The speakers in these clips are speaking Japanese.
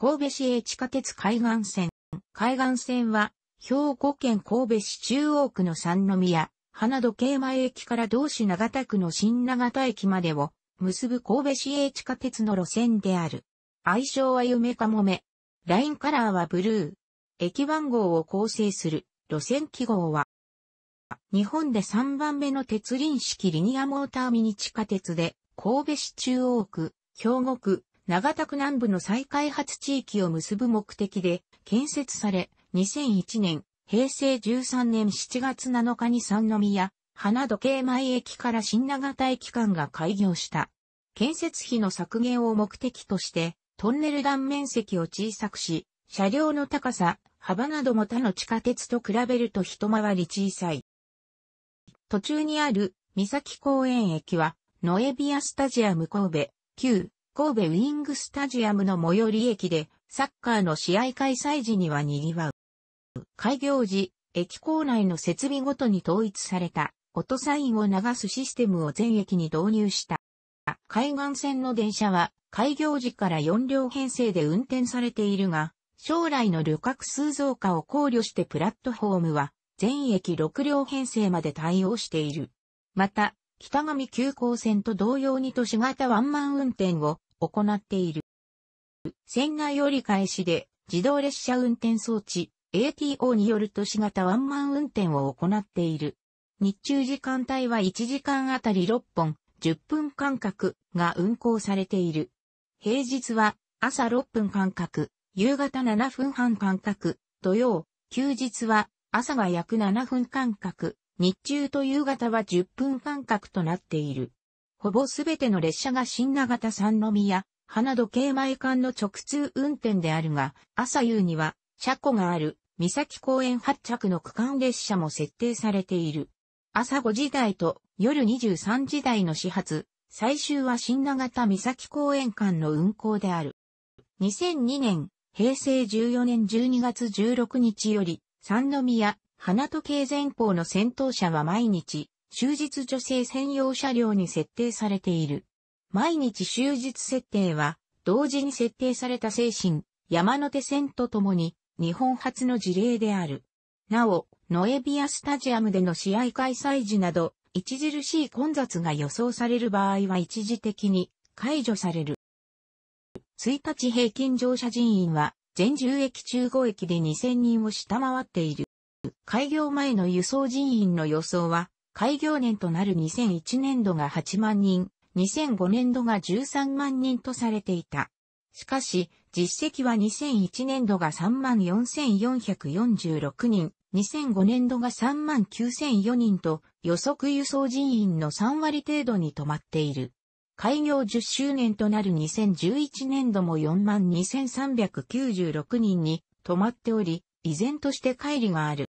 神戸市営地下鉄海岸線。海岸線は、兵庫県神戸市中央区の三宮、花時計前駅から同市長田区の新長田駅までを結ぶ神戸市営地下鉄の路線である。愛称は夢かもめ。ラインカラーはブルー。駅番号を構成する路線記号は、日本で3番目の鉄輪式リニアモーターミニ地下鉄で、神戸市中央区、兵庫区、長田区南部の再開発地域を結ぶ目的で建設され、2001年、平成13年7月7日に三宮、花時計前駅から新長田駅間が開業した。建設費の削減を目的として、トンネル断面積を小さくし、車両の高さ、幅なども他の地下鉄と比べると一回り小さい。途中にある、三崎公園駅は、ノエビアスタジアム神戸、旧神戸ウィングスタジアムの最寄り駅で、サッカーの試合開催時には賑わう。開業時、駅構内の設備ごとに統一された、音サインを流すシステムを全駅に導入した。海岸線の電車は、開業時から4両編成で運転されているが、将来の旅客数増加を考慮してプラットフォームは、全駅6両編成まで対応している。また、北上急行線と同様に都市型ワンマン運転を行っている。船内折り返しで自動列車運転装置 ATO による都市型ワンマン運転を行っている。日中時間帯は1時間あたり6本、10分間隔が運行されている。平日は朝6分間隔、夕方7分半間隔、土曜、休日は朝が約7分間隔、日中と夕方は10分間隔となっている。ほぼすべての列車が新長田三宮、花時計前間の直通運転であるが、朝夕には、車庫がある、三崎公園発着の区間列車も設定されている。朝5時台と夜23時台の始発、最終は新長田三崎公園間の運行である。2002年、平成14年12月16日より、三宮、花時計前方の先頭車は毎日、終日女性専用車両に設定されている。毎日終日設定は、同時に設定された精神、山手線とともに、日本初の事例である。なお、ノエビアスタジアムでの試合開催時など、著しい混雑が予想される場合は一時的に解除される。1日平均乗車人員は、全10駅中5駅で2000人を下回っている。開業前の輸送人員の予想は、開業年となる2001年度が8万人、2005年度が13万人とされていた。しかし、実績は2001年度が34,446人、2005年度が39,004人と予測輸送人員の3割程度に止まっている。開業10周年となる2011年度も42,396人に止まっており、依然として乖離がある。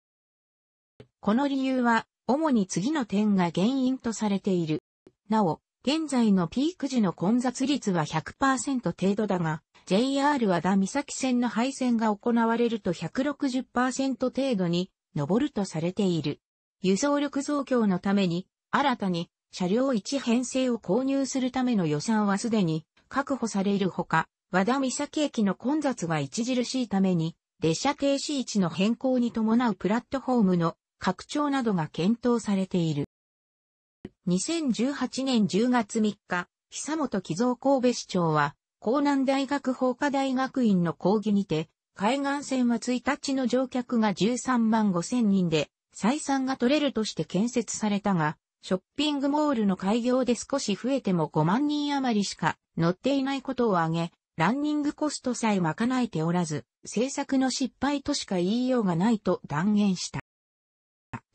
この理由は主に次の点が原因とされている。なお、現在のピーク時の混雑率は100%程度だが、JR 和田岬線の配線が行われると160%程度に上るとされている。輸送力増強のために、新たに車両1編成を購入するための予算はすでに確保されるほか、和田岬駅の混雑が著しいために、列車停止位置の変更に伴うプラットフォームの拡張などが検討されている。2018年10月3日、久本木造神戸市長は、江南大学法科大学院の講義にて、海岸線は1日の乗客が13万5千人で、採算が取れるとして建設されたが、ショッピングモールの開業で少し増えても5万人余りしか乗っていないことを挙げ、ランニングコストさえ賄えておらず、政策の失敗としか言いようがないと断言した。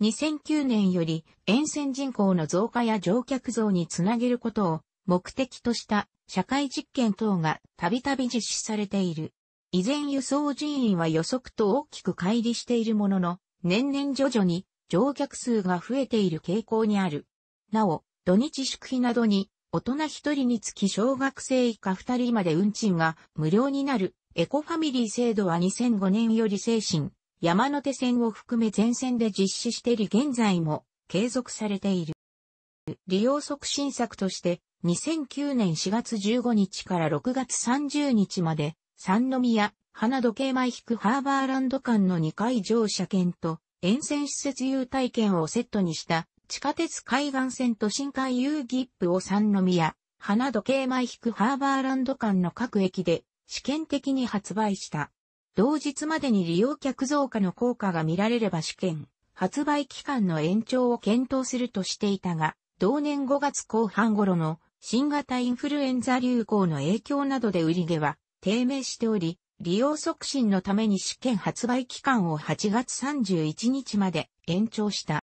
2009年より沿線人口の増加や乗客増につなげることを目的とした社会実験等がたびたび実施されている。依然輸送人員は予測と大きく乖離しているものの、年々徐々に乗客数が増えている傾向にある。なお、土日宿費などに大人1人につき小学生以下2人まで運賃が無料になるエコファミリー制度は2005年より精神、山手線を含め全線で実施してり現在も継続されている。利用促進策として2009年4月15日から6月30日まで三宮、花時計前引くハーバーランド間の2回乗車券と沿線施設優待券をセットにした地下鉄海岸線と新海遊ップを三宮、花時計前引くハーバーランド間の各駅で試験的に発売した。同日までに利用客増加の効果が見られれば試験、発売期間の延長を検討するとしていたが、同年5月後半頃の新型インフルエンザ流行の影響などで売り毛は低迷しており、利用促進のために試験発売期間を8月31日まで延長した。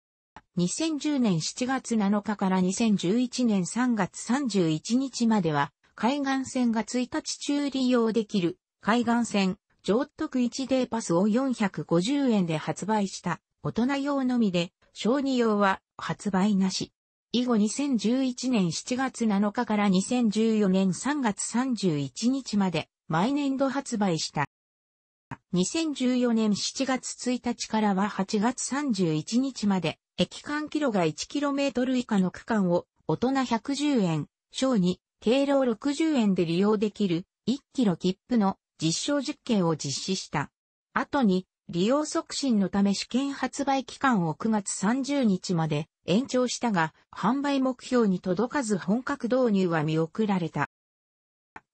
2010年7月7日から2011年3月31日までは、海岸線が1日中利用できる海岸線上徳1デーパスを450円で発売した大人用のみで、小児用は発売なし。以後2011年7月7日から2014年3月31日まで毎年度発売した。2014年7月1日からは8月31日まで、駅間キロが 1km 以下の区間を大人110円、小2、経路60円で利用できる1キロ切符の実証実験を実施した。後に、利用促進のため試験発売期間を9月30日まで延長したが、販売目標に届かず本格導入は見送られた。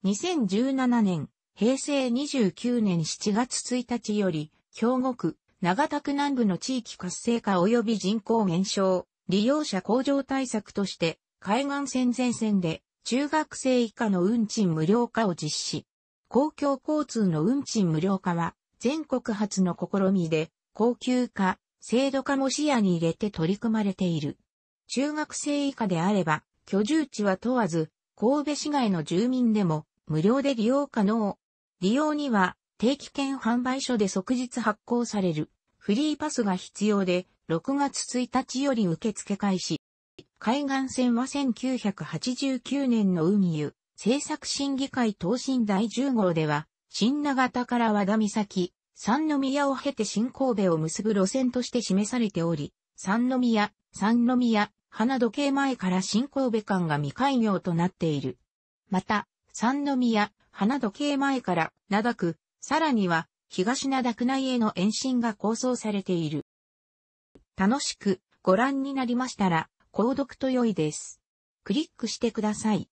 2017年、平成29年7月1日より、兵庫区、長田区南部の地域活性化及び人口減少、利用者向上対策として、海岸線前線で中学生以下の運賃無料化を実施。公共交通の運賃無料化は全国初の試みで高級化、制度化も視野に入れて取り組まれている。中学生以下であれば居住地は問わず神戸市外の住民でも無料で利用可能。利用には定期券販売所で即日発行されるフリーパスが必要で6月1日より受付開始。海岸線は1989年の海湯、政策審議会答申第10号では、新長田から和田岬、三宮を経て新神戸を結ぶ路線として示されており、三宮、三宮、花時計前から新神戸間が未開業となっている。また、三宮、花時計前から灘区、さらには東灘区内への延伸が構想されている。楽しくご覧になりましたら、購読と良いです。クリックしてください。